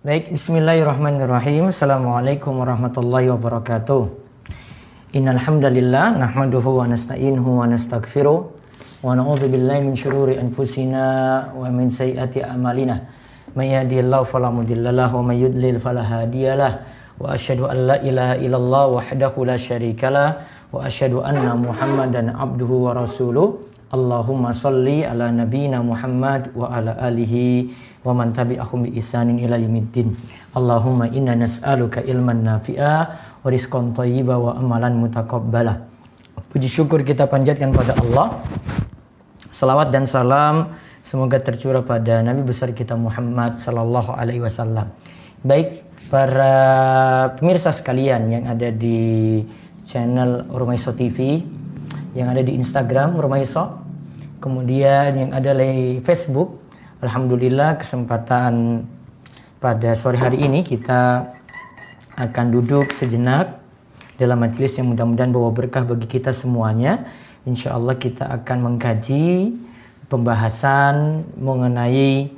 Baik, bismillahirrahmanirrahim. Assalamualaikum warahmatullahi wabarakatuh. Innal hamdalillah nahmaduhu wa nasta'inuhu wa nastaghfiruh wa na'udzu billahi min syururi anfusina wa min sayyiati a'malina. May yahdihillahu fala mudhillalah wa may yudlil Wa asyhadu an la ilaha illallah wahdahu la syarikalah wa asyhadu anna Muhammadan abduhu wa rasuluh. Allahumma salli ala nabiyyina Muhammad wa ala alihi wa man tabi'ahum bi isanin ila yumiddin. Allahumma inna nas'aluka ilman nafi'a wa rizqan thayyiba wa amalan mutaqabbala. Puji syukur kita panjatkan pada Allah. Salawat dan salam semoga tercurah pada Nabi besar kita Muhammad sallallahu alaihi wasallam. Baik para pemirsa sekalian yang ada di channel Rumaiso TV, yang ada di Instagram Rumaiso, kemudian yang ada di Facebook Alhamdulillah kesempatan pada sore hari ini kita akan duduk sejenak dalam majelis yang mudah-mudahan bawa berkah bagi kita semuanya. Insya Allah kita akan mengkaji pembahasan mengenai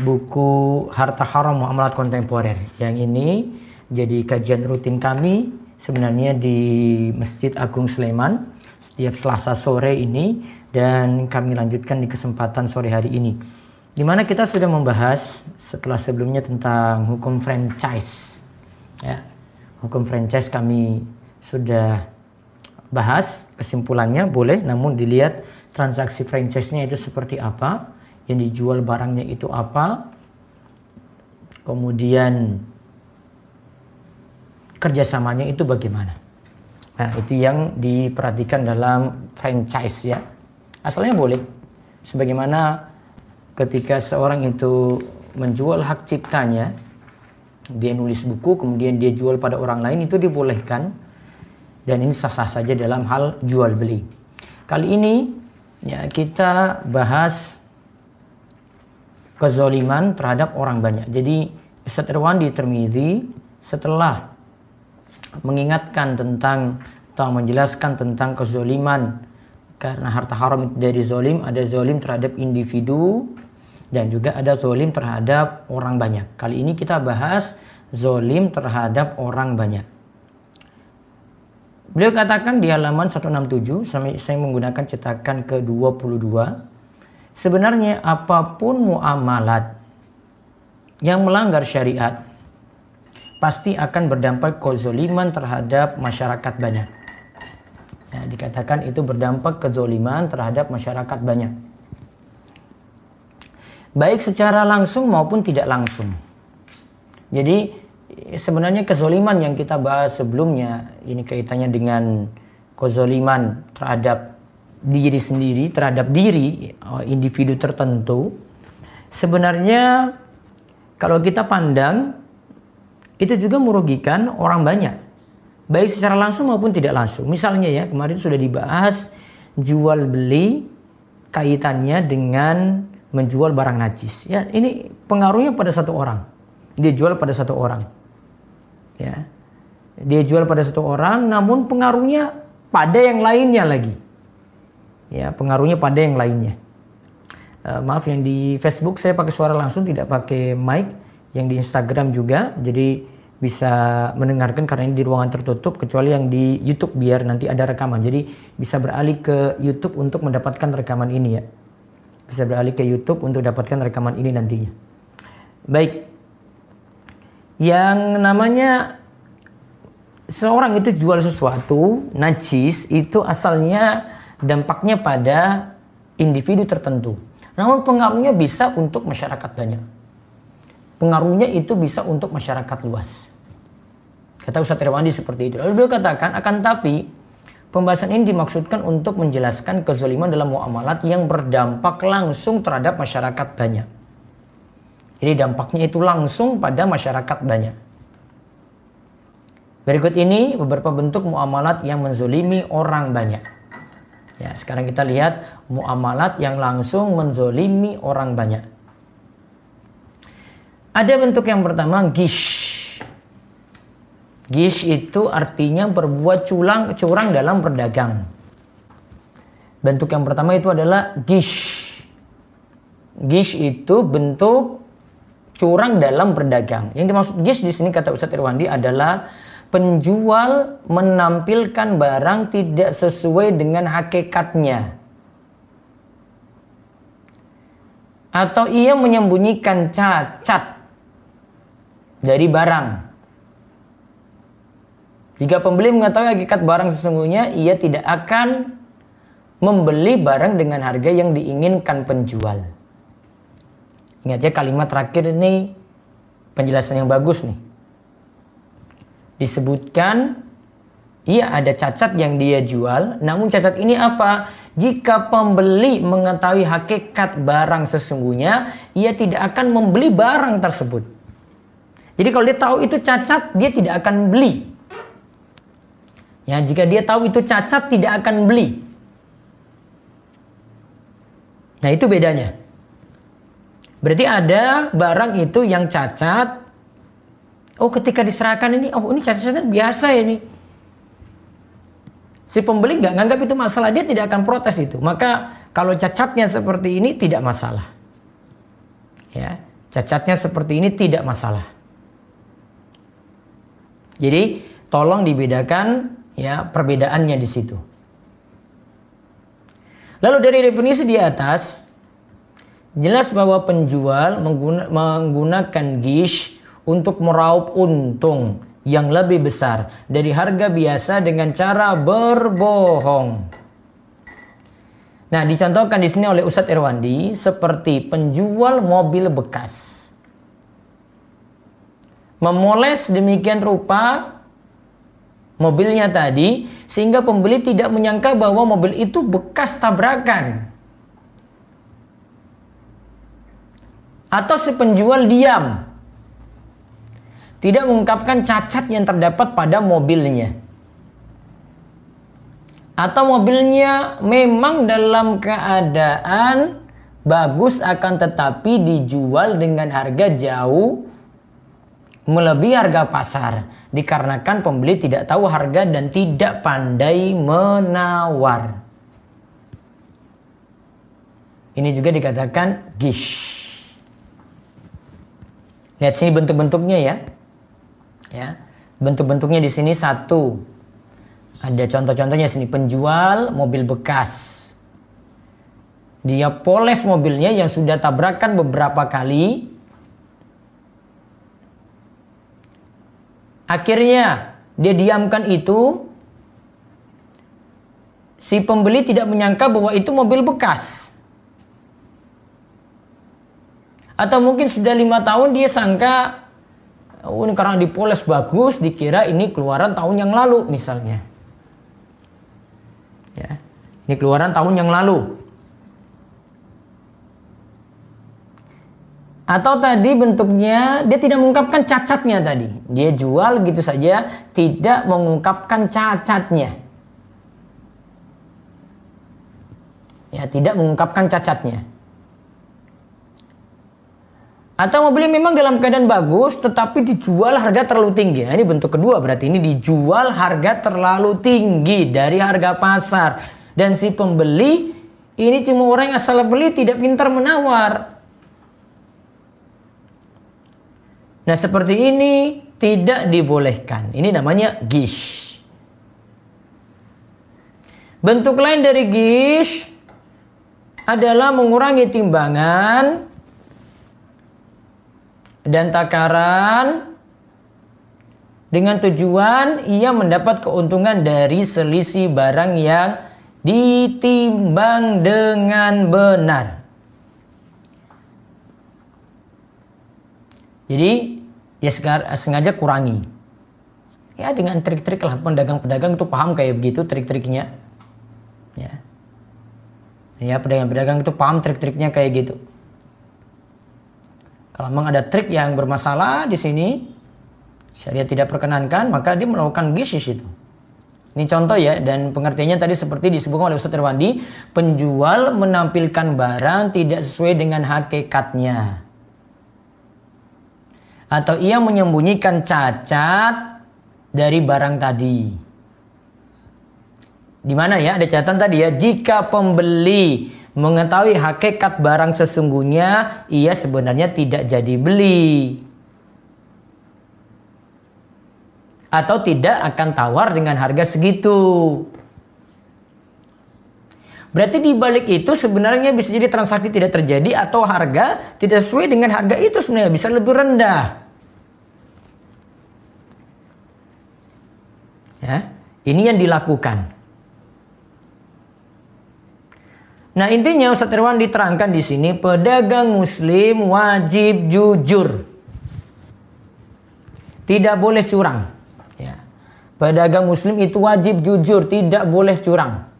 buku Harta Haram Muamalat Kontemporer. Yang ini jadi kajian rutin kami sebenarnya di Masjid Agung Sleman setiap Selasa sore ini dan kami lanjutkan di kesempatan sore hari ini. Di mana kita sudah membahas setelah sebelumnya tentang hukum franchise. Ya, hukum franchise kami sudah bahas kesimpulannya boleh namun dilihat transaksi franchise-nya itu seperti apa, yang dijual barangnya itu apa, kemudian kerjasamanya itu bagaimana. Nah, itu yang diperhatikan dalam franchise ya. Asalnya boleh. Sebagaimana ketika seorang itu menjual hak ciptanya, dia nulis buku, kemudian dia jual pada orang lain, itu dibolehkan. Dan ini sah-sah saja dalam hal jual beli. Kali ini ya kita bahas kezoliman terhadap orang banyak. Jadi Ustaz Irwan di setelah mengingatkan tentang atau menjelaskan tentang kezoliman karena harta haram itu dari zolim, ada zolim terhadap individu, dan juga ada zolim terhadap orang banyak. Kali ini kita bahas zolim terhadap orang banyak. Beliau katakan di halaman 167, saya menggunakan cetakan ke-22, sebenarnya apapun muamalat yang melanggar syariat, pasti akan berdampak kezoliman terhadap masyarakat banyak. Ya, dikatakan itu berdampak kezoliman terhadap masyarakat banyak. Baik secara langsung maupun tidak langsung. Jadi sebenarnya kezoliman yang kita bahas sebelumnya ini kaitannya dengan kezoliman terhadap diri sendiri, terhadap diri ya, individu tertentu. Sebenarnya kalau kita pandang itu juga merugikan orang banyak baik secara langsung maupun tidak langsung. Misalnya ya, kemarin sudah dibahas jual beli kaitannya dengan menjual barang najis. Ya, ini pengaruhnya pada satu orang. Dia jual pada satu orang. Ya. Dia jual pada satu orang namun pengaruhnya pada yang lainnya lagi. Ya, pengaruhnya pada yang lainnya. Uh, maaf yang di Facebook saya pakai suara langsung tidak pakai mic, yang di Instagram juga. Jadi bisa mendengarkan karena ini di ruangan tertutup kecuali yang di YouTube biar nanti ada rekaman. Jadi bisa beralih ke YouTube untuk mendapatkan rekaman ini ya. Bisa beralih ke YouTube untuk dapatkan rekaman ini nantinya. Baik. Yang namanya seorang itu jual sesuatu najis itu asalnya dampaknya pada individu tertentu. Namun pengaruhnya bisa untuk masyarakat banyak. Pengaruhnya itu bisa untuk masyarakat luas. Kata Ustadz Irwandi seperti itu. Lalu beliau katakan, akan tapi pembahasan ini dimaksudkan untuk menjelaskan kezaliman dalam muamalat yang berdampak langsung terhadap masyarakat banyak. Jadi dampaknya itu langsung pada masyarakat banyak. Berikut ini beberapa bentuk muamalat yang menzolimi orang banyak. Ya, sekarang kita lihat muamalat yang langsung menzolimi orang banyak. Ada bentuk yang pertama, gish Gish itu artinya berbuat culang curang dalam berdagang. Bentuk yang pertama itu adalah gish. Gish itu bentuk curang dalam berdagang. Yang dimaksud gish di sini kata Ustadz Irwandi adalah penjual menampilkan barang tidak sesuai dengan hakikatnya. Atau ia menyembunyikan cacat dari barang. Jika pembeli mengetahui hakikat barang sesungguhnya, ia tidak akan membeli barang dengan harga yang diinginkan penjual. Ingat ya kalimat terakhir ini penjelasan yang bagus nih. Disebutkan ia ada cacat yang dia jual, namun cacat ini apa? Jika pembeli mengetahui hakikat barang sesungguhnya, ia tidak akan membeli barang tersebut. Jadi kalau dia tahu itu cacat, dia tidak akan beli. Ya, jika dia tahu itu cacat tidak akan beli. Nah, itu bedanya. Berarti ada barang itu yang cacat. Oh, ketika diserahkan ini, oh ini cacatnya biasa ya ini. Si pembeli nggak nganggap itu masalah, dia tidak akan protes itu. Maka kalau cacatnya seperti ini tidak masalah. Ya, cacatnya seperti ini tidak masalah. Jadi, tolong dibedakan ya perbedaannya di situ. Lalu dari definisi di atas jelas bahwa penjual menggunakan gish untuk meraup untung yang lebih besar dari harga biasa dengan cara berbohong. Nah, dicontohkan di sini oleh Ustadz Irwandi seperti penjual mobil bekas. Memoles demikian rupa mobilnya tadi sehingga pembeli tidak menyangka bahwa mobil itu bekas tabrakan. Atau si penjual diam. Tidak mengungkapkan cacat yang terdapat pada mobilnya. Atau mobilnya memang dalam keadaan bagus akan tetapi dijual dengan harga jauh melebihi harga pasar dikarenakan pembeli tidak tahu harga dan tidak pandai menawar. Ini juga dikatakan gish. Lihat sini bentuk-bentuknya ya. Ya. Bentuk-bentuknya di sini satu. Ada contoh-contohnya sini penjual mobil bekas. Dia poles mobilnya yang sudah tabrakan beberapa kali Akhirnya dia diamkan itu. Si pembeli tidak menyangka bahwa itu mobil bekas. Atau mungkin sudah lima tahun dia sangka oh, ini karena dipoles bagus dikira ini keluaran tahun yang lalu misalnya. Ya. Ini keluaran tahun yang lalu. Atau tadi bentuknya dia tidak mengungkapkan cacatnya tadi. Dia jual gitu saja tidak mengungkapkan cacatnya. Ya, tidak mengungkapkan cacatnya. Atau mobilnya memang dalam keadaan bagus tetapi dijual harga terlalu tinggi. Nah, ini bentuk kedua berarti ini dijual harga terlalu tinggi dari harga pasar. Dan si pembeli ini cuma orang yang asal beli tidak pintar menawar Nah, seperti ini tidak dibolehkan. Ini namanya gish. Bentuk lain dari gish adalah mengurangi timbangan dan takaran dengan tujuan ia mendapat keuntungan dari selisih barang yang ditimbang dengan benar. Jadi dia sengaja kurangi. Ya dengan trik-trik lah pedagang-pedagang itu paham kayak begitu trik-triknya. Ya. Ya pedagang-pedagang itu paham trik-triknya kayak gitu. Kalau memang ada trik yang bermasalah di sini, syariat tidak perkenankan, maka dia melakukan gisis itu. Ini contoh ya, dan pengertiannya tadi seperti disebutkan oleh Ustaz Irwandi, penjual menampilkan barang tidak sesuai dengan hakikatnya atau ia menyembunyikan cacat dari barang tadi. Di mana ya? Ada catatan tadi ya. Jika pembeli mengetahui hakikat barang sesungguhnya, ia sebenarnya tidak jadi beli. Atau tidak akan tawar dengan harga segitu. Berarti di balik itu sebenarnya bisa jadi transaksi tidak terjadi atau harga tidak sesuai dengan harga itu sebenarnya bisa lebih rendah. Ya, ini yang dilakukan. Nah intinya Ustaz Irwan diterangkan di sini pedagang muslim wajib jujur. Tidak boleh curang. Ya. Pedagang muslim itu wajib jujur, tidak boleh curang.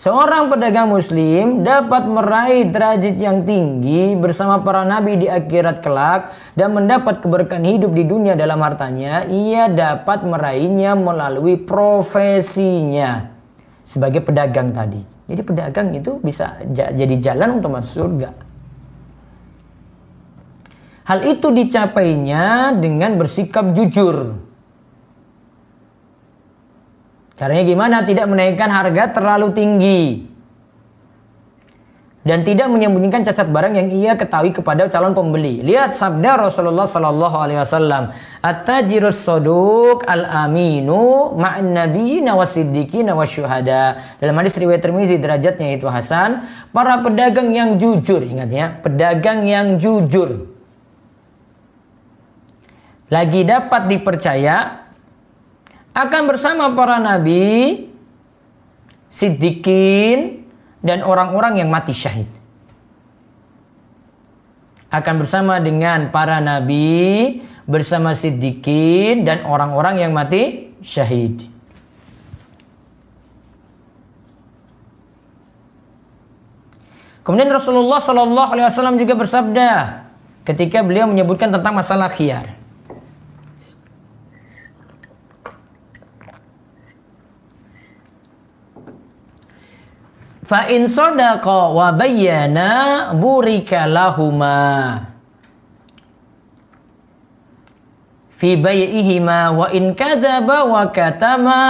Seorang pedagang muslim dapat meraih derajat yang tinggi bersama para nabi di akhirat kelak dan mendapat keberkahan hidup di dunia dalam hartanya. Ia dapat meraihnya melalui profesinya sebagai pedagang tadi. Jadi pedagang itu bisa jadi jalan untuk masuk surga. Hal itu dicapainya dengan bersikap jujur Caranya gimana? Tidak menaikkan harga terlalu tinggi. Dan tidak menyembunyikan cacat barang yang ia ketahui kepada calon pembeli. Lihat sabda Rasulullah Sallallahu Alaihi Wasallam, "At-tajirus soduk al-aminu ma'an nabiyina wasiddiqina wasyuhada." Dalam hadis riwayat termizi derajatnya itu Hasan, para pedagang yang jujur, ingatnya, pedagang yang jujur. Lagi dapat dipercaya akan bersama para nabi, Sidikin dan orang-orang yang mati syahid. Akan bersama dengan para nabi, bersama Sidikin dan orang-orang yang mati syahid. Kemudian Rasulullah Shallallahu Alaihi Wasallam juga bersabda ketika beliau menyebutkan tentang masalah khiyar. Fa in sadaqa wa bayyana burika lahuma. Fi bai'ihima wa in kadzaba wa katama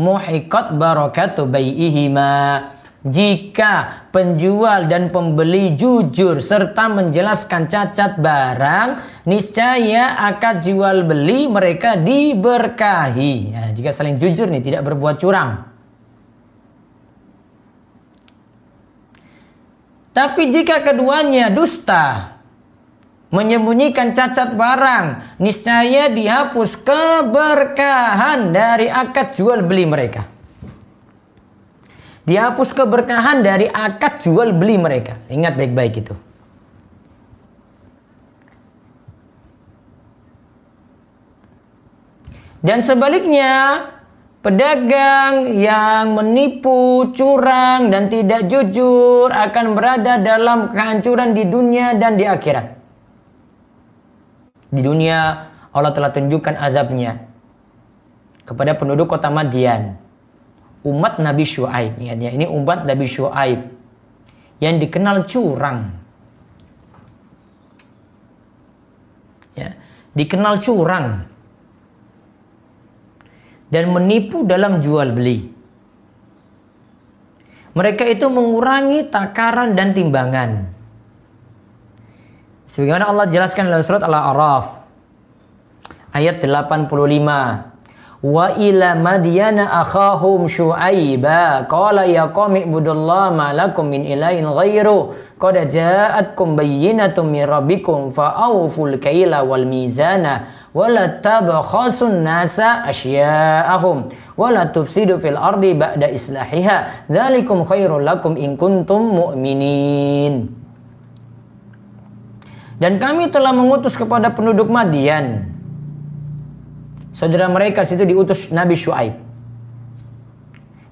muhiqat barakatu bai'ihima. Jika penjual dan pembeli jujur serta menjelaskan cacat barang, niscaya akad jual beli mereka diberkahi. Nah, jika saling jujur nih, tidak berbuat curang. Tapi jika keduanya dusta, menyembunyikan cacat barang, niscaya dihapus keberkahan dari akad jual beli mereka. Dihapus keberkahan dari akad jual beli mereka. Ingat baik-baik itu. Dan sebaliknya, Pedagang yang menipu, curang, dan tidak jujur akan berada dalam kehancuran di dunia dan di akhirat. Di dunia Allah telah tunjukkan azabnya kepada penduduk kota Madian. Umat Nabi Shu'aib. ya, ini umat Nabi Shu'aib. Yang dikenal curang. Ya, dikenal curang dan menipu dalam jual beli. Mereka itu mengurangi takaran dan timbangan. Sebagaimana Allah jelaskan dalam surat Al-A'raf ayat 85. Wa ila madyana akhahum syu'aiba qala ya qaumi ibudullah ma lakum min ilahin ghairu qad ja'atkum bayyinatum min rabbikum fa'awful kaila wal mizana wala nasa asya'ahum wala tufsidu fil ardi ba'da islahiha dzalikum khairul lakum in kuntum mu'minin dan kami telah mengutus kepada penduduk Madian saudara mereka situ diutus Nabi Shu'aib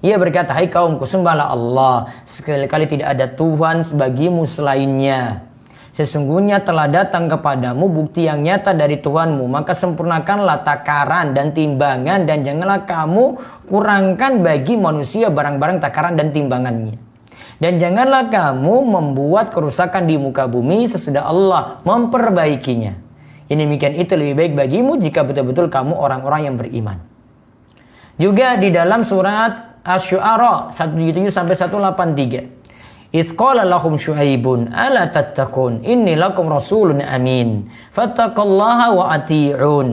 ia berkata, hai kaumku, sembahlah Allah. Sekali-kali tidak ada Tuhan sebagimu selainnya. Sesungguhnya telah datang kepadamu bukti yang nyata dari Tuhanmu, maka sempurnakanlah takaran dan timbangan dan janganlah kamu kurangkan bagi manusia barang-barang takaran dan timbangannya. Dan janganlah kamu membuat kerusakan di muka bumi sesudah Allah memperbaikinya. ini demikian itu lebih baik bagimu jika betul-betul kamu orang-orang yang beriman. Juga di dalam surat Asy-Syu'ara 177 sampai 183. إذ قال لهم شعيب ألا تتقون إني لكم رسول أمين فاتقوا الله وأطيعون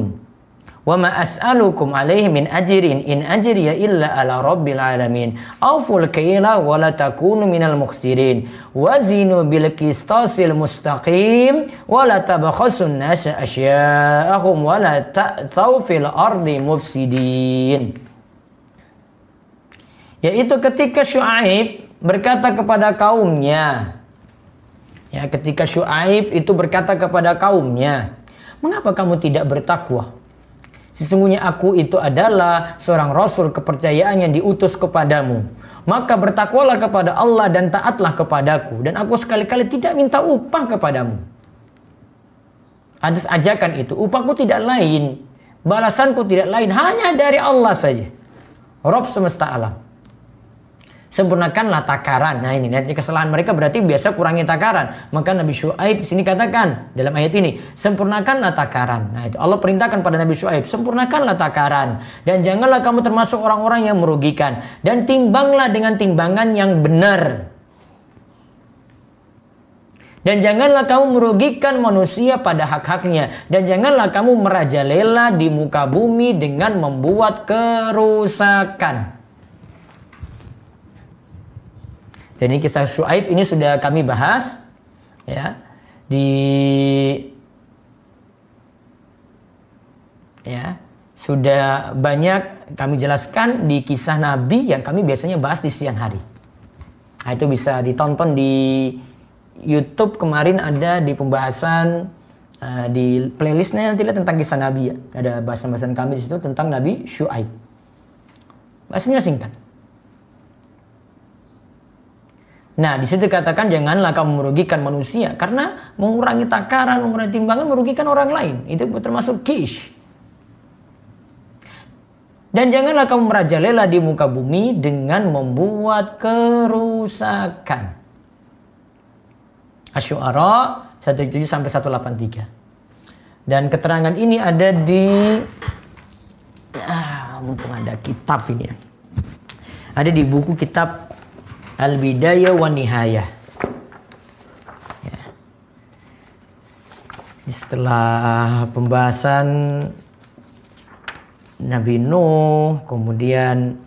وما أسألكم عليه من أجر إن أجري إلا على رب العالمين أوفوا الكيل ولا تكونوا من المخسرين وزنوا بالقسطاس المستقيم ولا تبخسوا الناس أشياءهم ولا تأثوا في الأرض مفسدين yaitu ketika شعيب berkata kepada kaumnya. Ya, ketika Syuaib itu berkata kepada kaumnya, "Mengapa kamu tidak bertakwa? Sesungguhnya aku itu adalah seorang rasul kepercayaan yang diutus kepadamu. Maka bertakwalah kepada Allah dan taatlah kepadaku dan aku sekali-kali tidak minta upah kepadamu." Ada ajakan itu, upahku tidak lain, balasanku tidak lain, hanya dari Allah saja. Rob semesta alam sempurnakanlah takaran. Nah ini niatnya kesalahan mereka berarti biasa kurangi takaran. Maka Nabi Shu'aib sini katakan dalam ayat ini sempurnakanlah takaran. Nah itu Allah perintahkan pada Nabi Shu'aib sempurnakanlah takaran dan janganlah kamu termasuk orang-orang yang merugikan dan timbanglah dengan timbangan yang benar. Dan janganlah kamu merugikan manusia pada hak-haknya. Dan janganlah kamu merajalela di muka bumi dengan membuat kerusakan. Dan ini kisah Shu'aib ini sudah kami bahas ya di ya sudah banyak kami jelaskan di kisah Nabi yang kami biasanya bahas di siang hari. Nah, itu bisa ditonton di YouTube kemarin ada di pembahasan uh, di playlistnya nanti lihat tentang kisah Nabi ya. Ada bahasan-bahasan kami di situ tentang Nabi Shu'aib. Bahasanya singkat. Nah, di situ dikatakan janganlah kamu merugikan manusia karena mengurangi takaran, mengurangi timbangan merugikan orang lain. Itu termasuk kish. Dan janganlah kamu merajalela di muka bumi dengan membuat kerusakan. Asy-Syu'ara 17 sampai 183. Dan keterangan ini ada di ah, mumpung ada kitab ini ya. Ada di buku kitab al bidayah wa nihayah ya. setelah pembahasan Nabi Nuh kemudian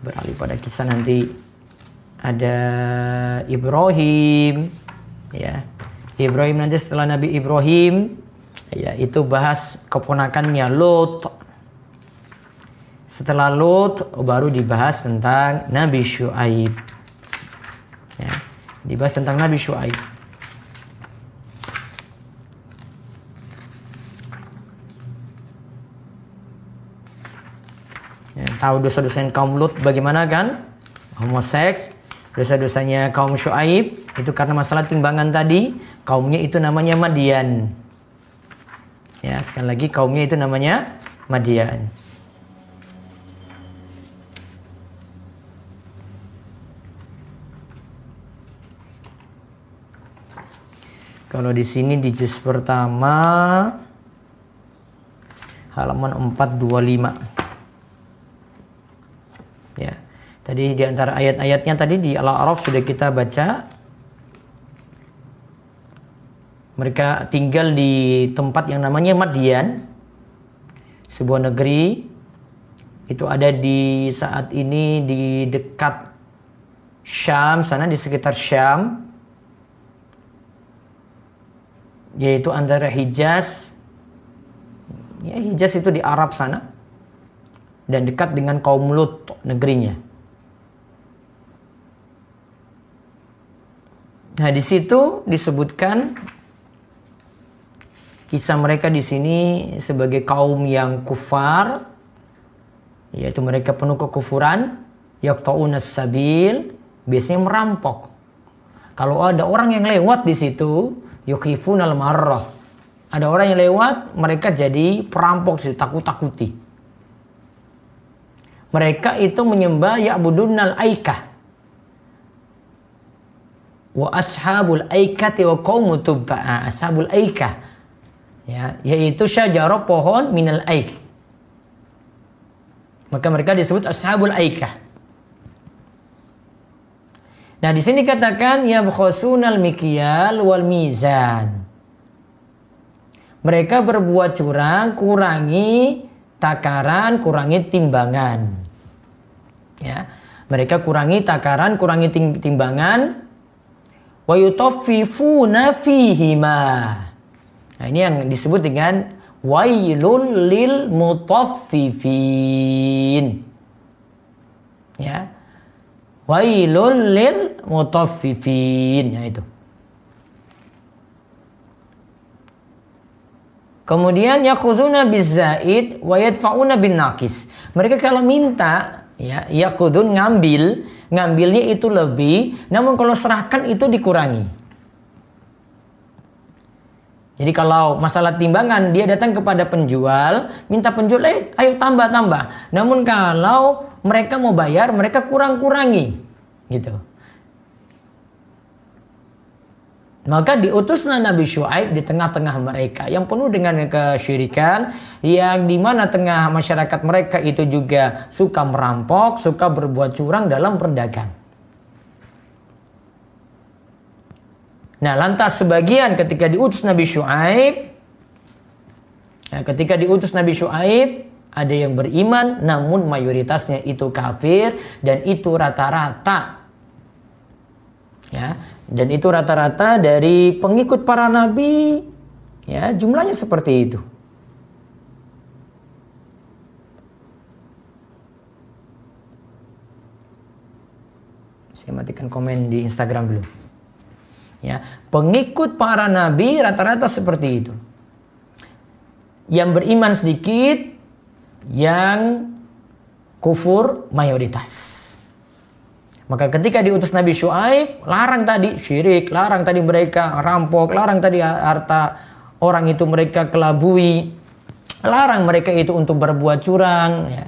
beralih pada kisah nanti ada Ibrahim ya Ibrahim nanti setelah Nabi Ibrahim ya itu bahas keponakannya Lot setelah Lot baru dibahas tentang Nabi Shu'aib dibahas tentang Nabi Shu'aib. Ya, tahu dosa dosa kaum Lut bagaimana kan? Homoseks, dosa-dosanya kaum Shu'aib itu karena masalah timbangan tadi, kaumnya itu namanya Madian. Ya, sekali lagi kaumnya itu namanya Madian. Kalau di sini di juz pertama halaman 425. Ya. Tadi di antara ayat-ayatnya tadi di Al-A'raf sudah kita baca. Mereka tinggal di tempat yang namanya Madian. Sebuah negeri itu ada di saat ini di dekat Syam, sana di sekitar Syam yaitu antara Hijaz ya Hijaz itu di Arab sana dan dekat dengan kaum Lut negerinya. Nah, di situ disebutkan kisah mereka di sini sebagai kaum yang kufar yaitu mereka penuh kekufuran, yaqta'unas sabil, biasanya merampok. Kalau ada orang yang lewat di situ, al marrah. Ada orang yang lewat, mereka jadi perampok situ, takut-takuti. Mereka itu menyembah al aikah. Wa ashabul aikati wa qawmu tubba'a ah, ashabul aikah. Ya, yaitu syajarah pohon minal aik. Maka mereka disebut ashabul aikah. Nah di sini katakan ya al mikyal wal mizan. Mereka berbuat curang, kurangi takaran, kurangi timbangan. Ya, mereka kurangi takaran, kurangi timbangan. Wa yutaffifuna fihima. Nah, ini yang disebut dengan wailul lil mutaffifin. Ya, Wailul lil mutaffifin. Ya itu. Kemudian yakuzuna bizaid wa yadfauna bin nakis. Mereka kalau minta ya yakudun ngambil, ngambilnya itu lebih, namun kalau serahkan itu dikurangi. Jadi kalau masalah timbangan dia datang kepada penjual, minta penjual, eh ayo tambah-tambah. Namun kalau mereka mau bayar, mereka kurang-kurangi. Gitu. Maka diutuslah Nabi Shu'aib di tengah-tengah mereka yang penuh dengan kesyirikan yang di mana tengah masyarakat mereka itu juga suka merampok, suka berbuat curang dalam perdagangan. Nah, lantas sebagian ketika diutus Nabi Syuaib, nah, ketika diutus Nabi Syuaib, ada yang beriman, namun mayoritasnya itu kafir dan itu rata-rata. Ya, dan itu rata-rata dari pengikut para nabi, ya jumlahnya seperti itu. Saya matikan komen di Instagram dulu. Ya, pengikut para nabi rata-rata seperti itu. Yang beriman sedikit, yang kufur mayoritas. Maka ketika diutus Nabi Shu'aib, larang tadi syirik, larang tadi mereka rampok, larang tadi harta orang itu mereka kelabui, larang mereka itu untuk berbuat curang. Ya.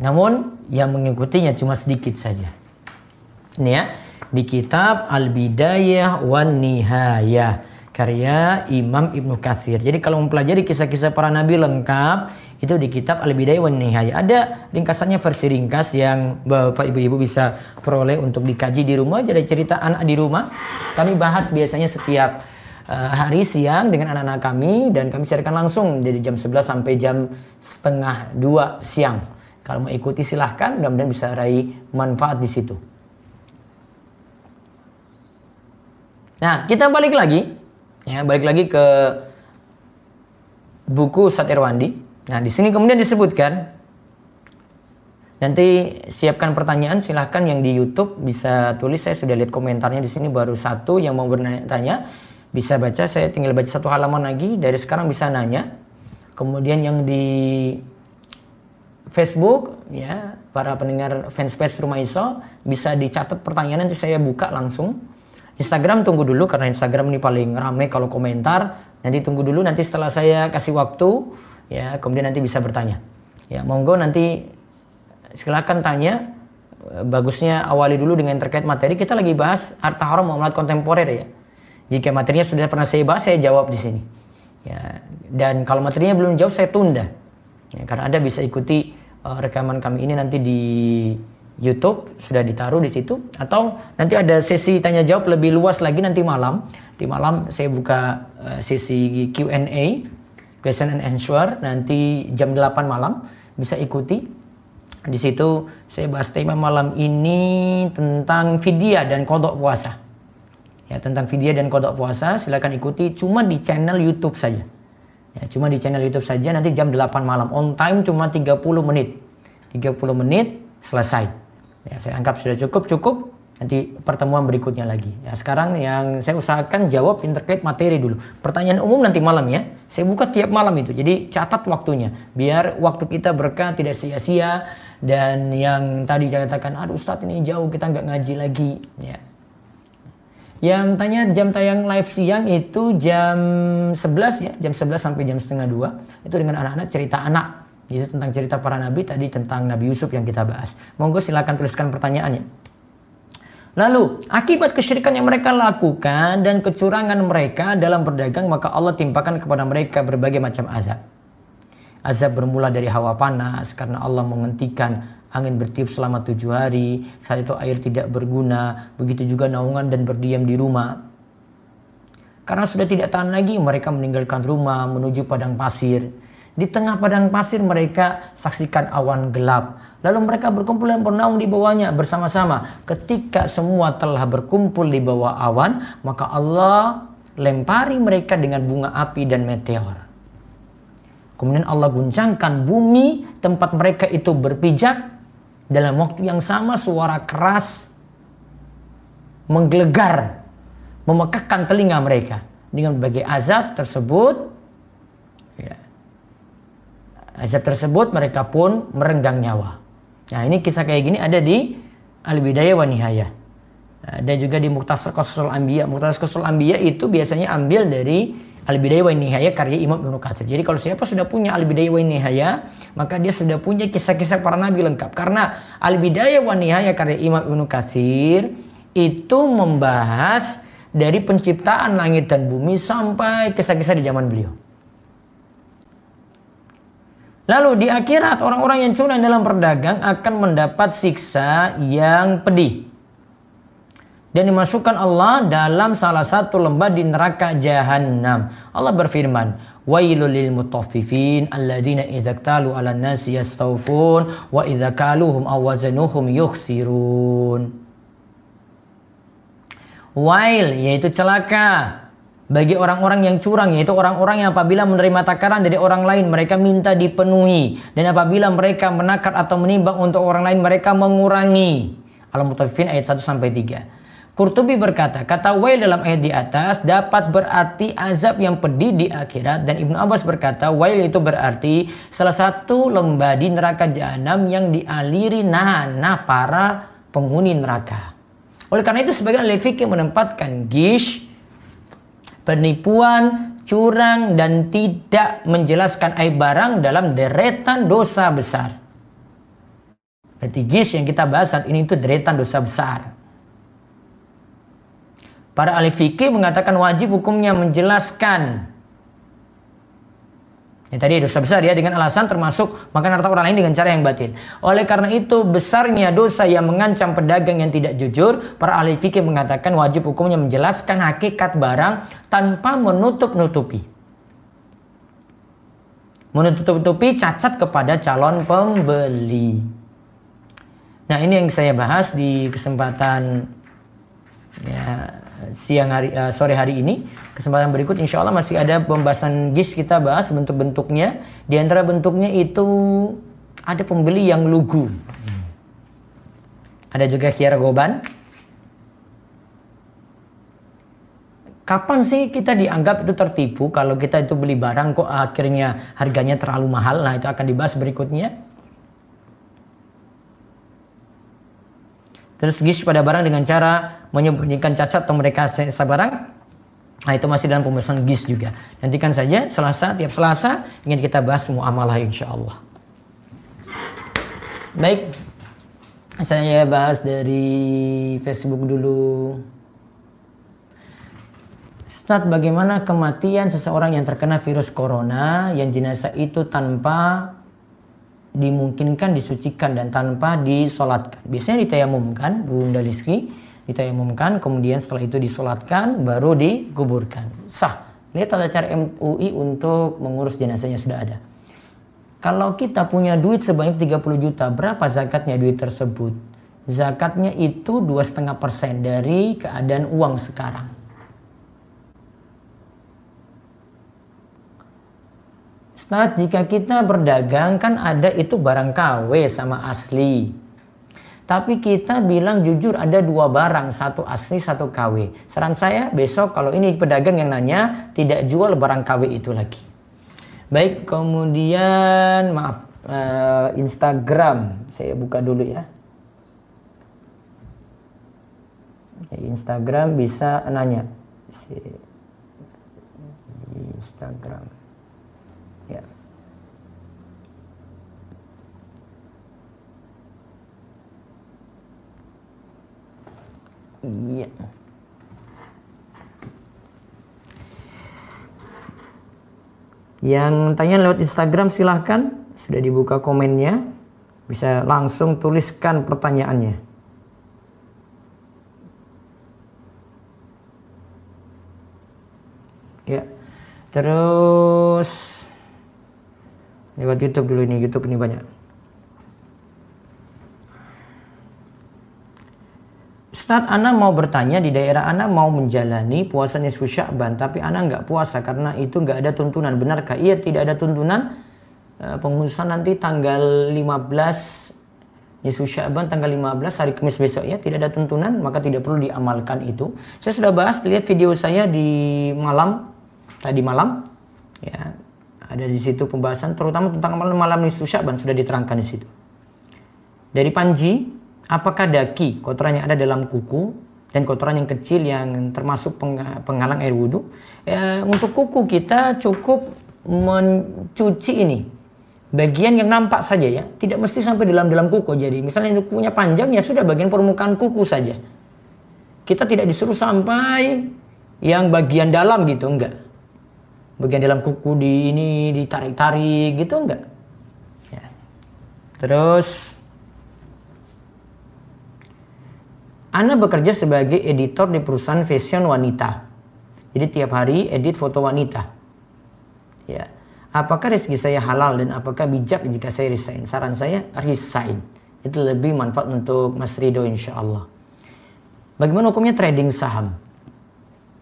Namun yang mengikutinya cuma sedikit saja. Ini ya di kitab Al-Bidayah wan Nihayah karya Imam Ibnu Katsir. Jadi kalau mempelajari kisah-kisah para nabi lengkap itu di kitab Al-Bidayah wan Nihayah. Ada ringkasannya versi ringkas yang Bapak Ibu-ibu bisa peroleh untuk dikaji di rumah. Jadi cerita anak di rumah kami bahas biasanya setiap eh, hari siang dengan anak-anak kami dan kami siarkan langsung dari jam 11 sampai jam setengah dua siang. Kalau mau ikuti silahkan, mudah-mudahan bisa raih manfaat di situ. Nah, kita balik lagi. Ya, balik lagi ke buku Ustadz Irwandi. Nah, di sini kemudian disebutkan nanti siapkan pertanyaan silahkan yang di YouTube bisa tulis saya sudah lihat komentarnya di sini baru satu yang mau bertanya bisa baca saya tinggal baca satu halaman lagi dari sekarang bisa nanya kemudian yang di Facebook ya para pendengar fanspage Rumah Iso bisa dicatat pertanyaan nanti saya buka langsung Instagram tunggu dulu karena Instagram ini paling rame kalau komentar. Nanti tunggu dulu nanti setelah saya kasih waktu ya kemudian nanti bisa bertanya. Ya, monggo nanti silakan tanya. Bagusnya awali dulu dengan terkait materi. Kita lagi bahas harta haram muamalat kontemporer ya. Jika materinya sudah pernah saya bahas, saya jawab di sini. Ya, dan kalau materinya belum jawab, saya tunda. Ya, karena Anda bisa ikuti uh, rekaman kami ini nanti di YouTube sudah ditaruh di situ atau nanti ada sesi tanya jawab lebih luas lagi nanti malam. Di malam saya buka uh, sesi Q&A, question and answer nanti jam 8 malam bisa ikuti. Di situ saya bahas tema malam ini tentang vidya dan kodok puasa. Ya, tentang vidya dan kodok puasa silakan ikuti cuma di channel YouTube saja. Ya, cuma di channel YouTube saja nanti jam 8 malam on time cuma 30 menit. 30 menit selesai. Ya, saya anggap sudah cukup, cukup. Nanti pertemuan berikutnya lagi. Ya, sekarang yang saya usahakan jawab yang terkait materi dulu. Pertanyaan umum nanti malam ya. Saya buka tiap malam itu. Jadi catat waktunya. Biar waktu kita berkah tidak sia-sia. Dan yang tadi saya katakan, aduh Ustadz ini jauh kita nggak ngaji lagi. Ya, yang tanya jam tayang live siang itu jam 11 ya, jam 11 sampai jam setengah 2. Itu dengan anak-anak cerita anak. Itu tentang cerita para nabi tadi tentang Nabi Yusuf yang kita bahas. Monggo silakan tuliskan pertanyaannya. Lalu, akibat kesyirikan yang mereka lakukan dan kecurangan mereka dalam berdagang, maka Allah timpakan kepada mereka berbagai macam azab. Azab bermula dari hawa panas karena Allah menghentikan angin bertiup selama tujuh hari. Saat itu air tidak berguna, begitu juga naungan dan berdiam di rumah. Karena sudah tidak tahan lagi, mereka meninggalkan rumah menuju padang pasir. Di tengah padang pasir mereka saksikan awan gelap. Lalu mereka berkumpul dan bernaung di bawahnya bersama-sama. Ketika semua telah berkumpul di bawah awan, maka Allah lempari mereka dengan bunga api dan meteor. Kemudian Allah guncangkan bumi tempat mereka itu berpijak dalam waktu yang sama suara keras menggelegar memekakkan telinga mereka dengan berbagai azab tersebut Azab tersebut mereka pun merenggang nyawa. Nah ini kisah kayak gini ada di Al-Bidayah wa Nihayah. Eh, dan juga di Muqtasar Qasasul Anbiya. Muqtasar Qasasul Anbiya itu biasanya ambil dari Al-Bidayah wa Nihayah karya Imam Ibnu Qasir. Jadi kalau siapa sudah punya Al-Bidayah wa Nihayah, maka dia sudah punya kisah-kisah para nabi lengkap. Karena Al-Bidayah wa Nihayah karya Imam Ibnu Qasir itu membahas dari penciptaan langit dan bumi sampai kisah-kisah di zaman beliau. Lalu di akhirat orang-orang yang curang dalam perdagang akan mendapat siksa yang pedih. Dan dimasukkan Allah dalam salah satu lembah di neraka jahanam. Allah berfirman, "Wailul lil mutaffifin alladziina idza iktalu 'alan nasi yastawfun wa idza kaluhum aw Wail yaitu celaka bagi orang-orang yang curang yaitu orang-orang yang apabila menerima takaran dari orang lain mereka minta dipenuhi dan apabila mereka menakar atau menimbang untuk orang lain mereka mengurangi Al-Mutaffifin ayat 1 sampai 3 Qurtubi berkata kata wail dalam ayat di atas dapat berarti azab yang pedih di akhirat dan Ibnu Abbas berkata wail itu berarti salah satu lembah di neraka jahanam yang dialiri nanah para penghuni neraka oleh karena itu sebagian ahli menempatkan gish penipuan, curang, dan tidak menjelaskan aib barang dalam deretan dosa besar. Litigis yang kita bahas saat ini itu deretan dosa besar. Para ahli fikih mengatakan wajib hukumnya menjelaskan. Ya, tadi dosa besar ya dengan alasan termasuk makan harta orang lain dengan cara yang batin. Oleh karena itu besarnya dosa yang mengancam pedagang yang tidak jujur, para ahli fikih mengatakan wajib hukumnya menjelaskan hakikat barang tanpa menutup-nutupi. Menutup-nutupi cacat kepada calon pembeli. Nah, ini yang saya bahas di kesempatan ya, siang hari uh, sore hari ini. Kesempatan berikut insya Allah masih ada pembahasan GIS kita bahas bentuk-bentuknya. Di antara bentuknya itu ada pembeli yang lugu. Ada juga kiara goban, Kapan sih kita dianggap itu tertipu kalau kita itu beli barang kok akhirnya harganya terlalu mahal? Nah, itu akan dibahas berikutnya. Terus gish pada barang dengan cara menyembunyikan cacat atau mereka sebarang? Nah, itu masih dalam pembahasan gis juga. Nantikan saja Selasa tiap Selasa ingin kita bahas semua Insya Allah. Baik. Saya bahas dari Facebook dulu. Stad bagaimana kematian seseorang yang terkena virus corona yang jenazah itu tanpa dimungkinkan disucikan dan tanpa disolatkan. Biasanya ditayamumkan, Bunda Liski ditayamumkan, kemudian setelah itu disolatkan, baru dikuburkan. Sah. Lihat tata cara MUI untuk mengurus jenazahnya sudah ada. Kalau kita punya duit sebanyak 30 juta, berapa zakatnya duit tersebut? Zakatnya itu 2,5% dari keadaan uang sekarang Ustaz, jika kita berdagang kan ada itu barang KW sama asli. Tapi kita bilang jujur ada dua barang, satu asli, satu KW. Saran saya besok kalau ini pedagang yang nanya, tidak jual barang KW itu lagi. Baik, kemudian maaf, uh, Instagram. Saya buka dulu ya. Instagram bisa nanya. Instagram. Iya. Yang tanya lewat Instagram silahkan. Sudah dibuka komennya. Bisa langsung tuliskan pertanyaannya. Ya. Terus lewat YouTube dulu ini. YouTube ini banyak. Ustaz, Ana mau bertanya di daerah Ana mau menjalani puasa nisfu Sya'ban, tapi Ana nggak puasa karena itu nggak ada tuntunan. Benarkah? Iya, tidak ada tuntunan. E, pengurusan nanti tanggal 15 nisfu Sya'ban, tanggal 15 hari Kamis besok ya, tidak ada tuntunan, maka tidak perlu diamalkan itu. Saya sudah bahas, lihat video saya di malam tadi malam, ya ada di situ pembahasan terutama tentang malam-malam nisfu Sya'ban sudah diterangkan di situ. Dari Panji, apakah daki kotoran yang ada dalam kuku dan kotoran yang kecil yang termasuk penghalang air wudhu ya, untuk kuku kita cukup mencuci ini bagian yang nampak saja ya tidak mesti sampai dalam dalam kuku jadi misalnya kukunya panjang ya sudah bagian permukaan kuku saja kita tidak disuruh sampai yang bagian dalam gitu enggak bagian dalam kuku di ini ditarik-tarik gitu enggak ya. terus Ana bekerja sebagai editor di perusahaan fashion wanita. Jadi tiap hari edit foto wanita. Ya. Apakah rezeki saya halal dan apakah bijak jika saya resign? Saran saya resign. Itu lebih manfaat untuk Mas Rido insya Allah. Bagaimana hukumnya trading saham?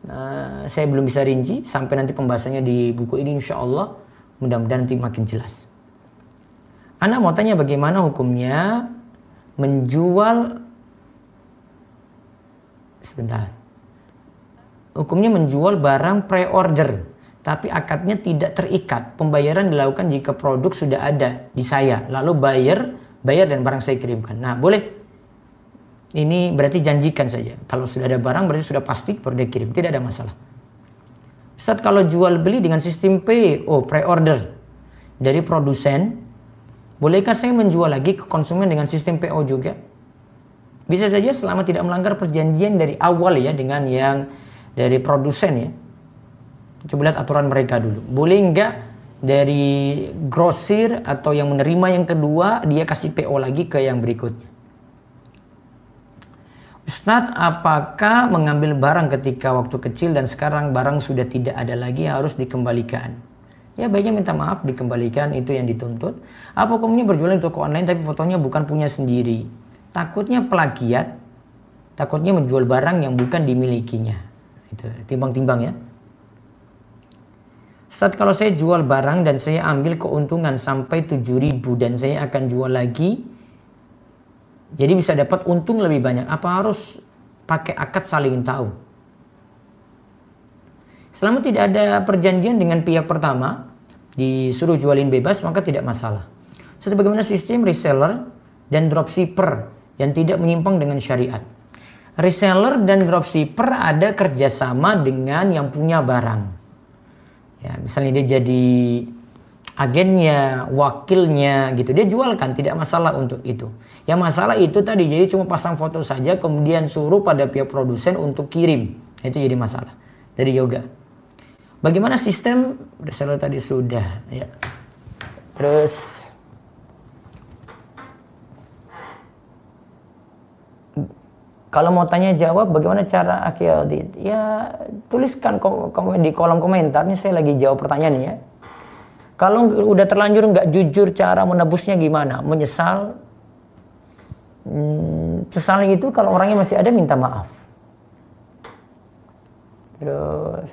Uh, saya belum bisa rinci sampai nanti pembahasannya di buku ini insya Allah. Mudah-mudahan nanti makin jelas. Anda mau tanya bagaimana hukumnya menjual sebentar. Hukumnya menjual barang pre-order, tapi akadnya tidak terikat. Pembayaran dilakukan jika produk sudah ada di saya, lalu bayar, bayar dan barang saya kirimkan. Nah, boleh. Ini berarti janjikan saja. Kalau sudah ada barang berarti sudah pasti produk dikirim, kirim, tidak ada masalah. Ustaz kalau jual beli dengan sistem PO, oh, pre-order dari produsen, bolehkah saya menjual lagi ke konsumen dengan sistem PO juga? Bisa saja selama tidak melanggar perjanjian dari awal ya dengan yang dari produsen ya. Coba lihat aturan mereka dulu. Boleh nggak dari grosir atau yang menerima yang kedua dia kasih PO lagi ke yang berikutnya. Ustadz, apakah mengambil barang ketika waktu kecil dan sekarang barang sudah tidak ada lagi harus dikembalikan? Ya baiknya minta maaf dikembalikan itu yang dituntut. Apa hukumnya berjualan di toko online tapi fotonya bukan punya sendiri? takutnya plagiat, takutnya menjual barang yang bukan dimilikinya. Itu timbang-timbang ya. Saat kalau saya jual barang dan saya ambil keuntungan sampai 7000 dan saya akan jual lagi jadi bisa dapat untung lebih banyak. Apa harus pakai akad saling tahu? Selama tidak ada perjanjian dengan pihak pertama disuruh jualin bebas maka tidak masalah. Seperti bagaimana sistem reseller dan dropshipper yang tidak menyimpang dengan syariat. Reseller dan dropshipper ada kerjasama dengan yang punya barang. Ya, misalnya dia jadi agennya, wakilnya gitu. Dia jualkan tidak masalah untuk itu. Yang masalah itu tadi jadi cuma pasang foto saja kemudian suruh pada pihak produsen untuk kirim. Itu jadi masalah dari yoga. Bagaimana sistem reseller tadi sudah ya. Terus Kalau mau tanya jawab bagaimana cara akhir audit? Ya tuliskan kom di kolom komentar ini saya lagi jawab pertanyaan ya. Kalau udah terlanjur nggak jujur cara menebusnya gimana? Menyesal. Hmm, itu kalau orangnya masih ada minta maaf. Terus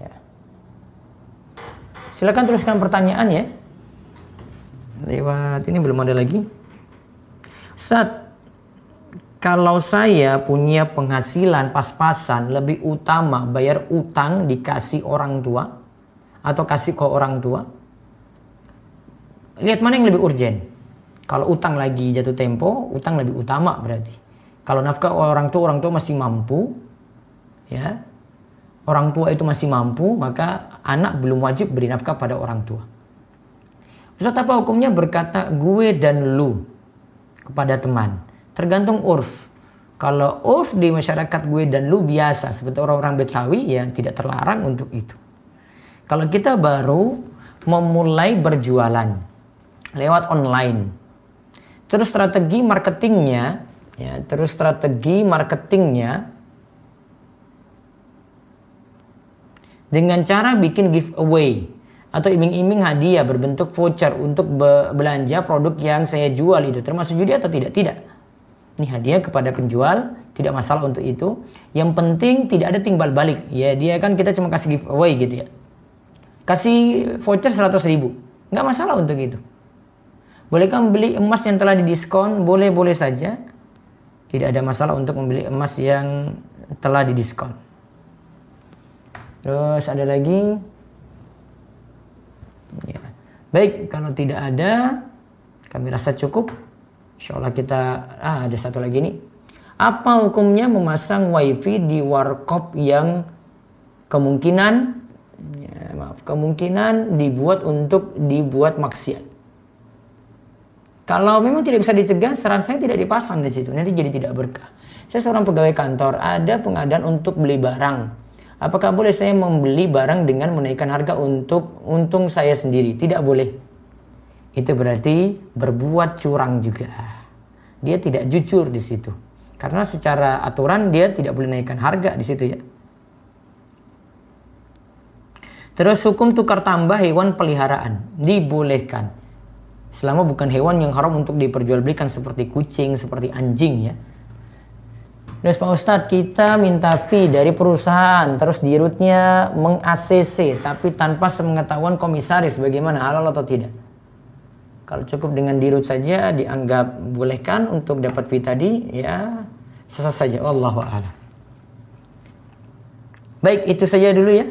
ya. Silakan teruskan ya lewat ini belum ada lagi. Saat kalau saya punya penghasilan pas-pasan lebih utama bayar utang dikasih orang tua atau kasih ke orang tua lihat mana yang lebih urgent kalau utang lagi jatuh tempo utang lebih utama berarti kalau nafkah orang tua orang tua masih mampu ya orang tua itu masih mampu maka anak belum wajib beri nafkah pada orang tua Ustaz apa hukumnya berkata gue dan lu kepada teman? Tergantung urf. Kalau urf di masyarakat gue dan lu biasa, seperti orang-orang Betawi yang tidak terlarang untuk itu. Kalau kita baru memulai berjualan lewat online, terus strategi marketingnya, ya terus strategi marketingnya dengan cara bikin giveaway atau iming-iming hadiah berbentuk voucher untuk be belanja produk yang saya jual itu termasuk judi atau tidak? Tidak. Ini hadiah kepada penjual, tidak masalah untuk itu. Yang penting tidak ada timbal balik. Ya dia kan kita cuma kasih giveaway gitu ya. Kasih voucher 100 ribu. Nggak masalah untuk itu. Bolehkah membeli emas yang telah didiskon? Boleh-boleh saja. Tidak ada masalah untuk membeli emas yang telah didiskon. Terus ada lagi Ya. Baik, kalau tidak ada, kami rasa cukup. Insya Allah kita, ah ada satu lagi nih. Apa hukumnya memasang wifi di warkop yang kemungkinan, ya, maaf, kemungkinan dibuat untuk dibuat maksiat? Kalau memang tidak bisa dicegah, saran saya tidak dipasang di situ. Nanti jadi tidak berkah. Saya seorang pegawai kantor, ada pengadaan untuk beli barang Apakah boleh saya membeli barang dengan menaikkan harga untuk untung saya sendiri? Tidak boleh. Itu berarti berbuat curang juga. Dia tidak jujur di situ. Karena secara aturan dia tidak boleh naikkan harga di situ ya. Terus hukum tukar tambah hewan peliharaan dibolehkan selama bukan hewan yang haram untuk diperjualbelikan seperti kucing, seperti anjing ya. Terus Pak Ustadz kita minta fee dari perusahaan, terus dirutnya meng-ACC tapi tanpa sepengetahuan komisaris bagaimana halal atau tidak. Kalau cukup dengan dirut saja dianggap bolehkan untuk dapat fee tadi ya sesat saja. Allah a'lam. Baik itu saja dulu ya.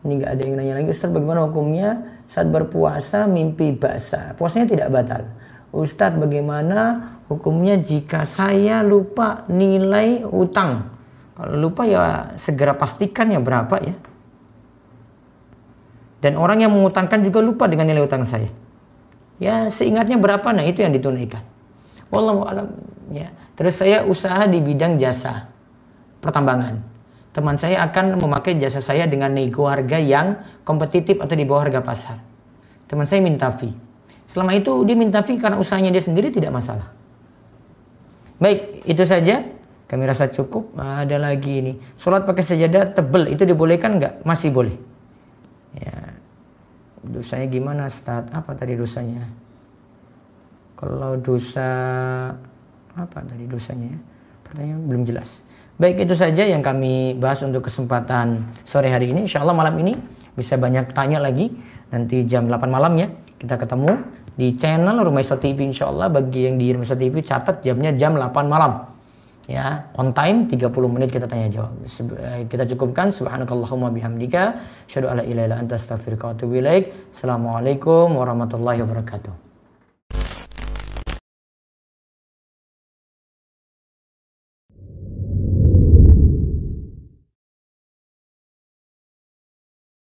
Ini nggak ada yang nanya lagi Ustadz bagaimana hukumnya saat berpuasa mimpi basah. Puasanya tidak batal. Ustadz bagaimana hukumnya jika saya lupa nilai utang. Kalau lupa ya segera pastikan ya berapa ya. Dan orang yang mengutangkan juga lupa dengan nilai utang saya. Ya seingatnya berapa nah itu yang ditunaikan. Wallahu alam ya. Terus saya usaha di bidang jasa pertambangan. Teman saya akan memakai jasa saya dengan nego harga yang kompetitif atau di bawah harga pasar. Teman saya minta fee. Selama itu dia minta fee karena usahanya dia sendiri tidak masalah. Baik, itu saja. Kami rasa cukup. ada lagi ini. Sholat pakai sajadah tebel. Itu dibolehkan nggak? Masih boleh. Ya. Dosanya gimana, Ustaz? Apa tadi dosanya? Kalau dosa... Apa tadi dosanya ya? Pertanyaan belum jelas. Baik, itu saja yang kami bahas untuk kesempatan sore hari ini. Insya Allah malam ini bisa banyak tanya lagi. Nanti jam 8 malam ya. Kita ketemu di channel Rumah Iso TV insya Allah bagi yang di Rumah Iso TV catat jamnya jam 8 malam ya on time 30 menit kita tanya jawab eh, kita cukupkan subhanakallahumma bihamdika syadu ala ilaila anta astaghfirullah wa atubu assalamualaikum warahmatullahi wabarakatuh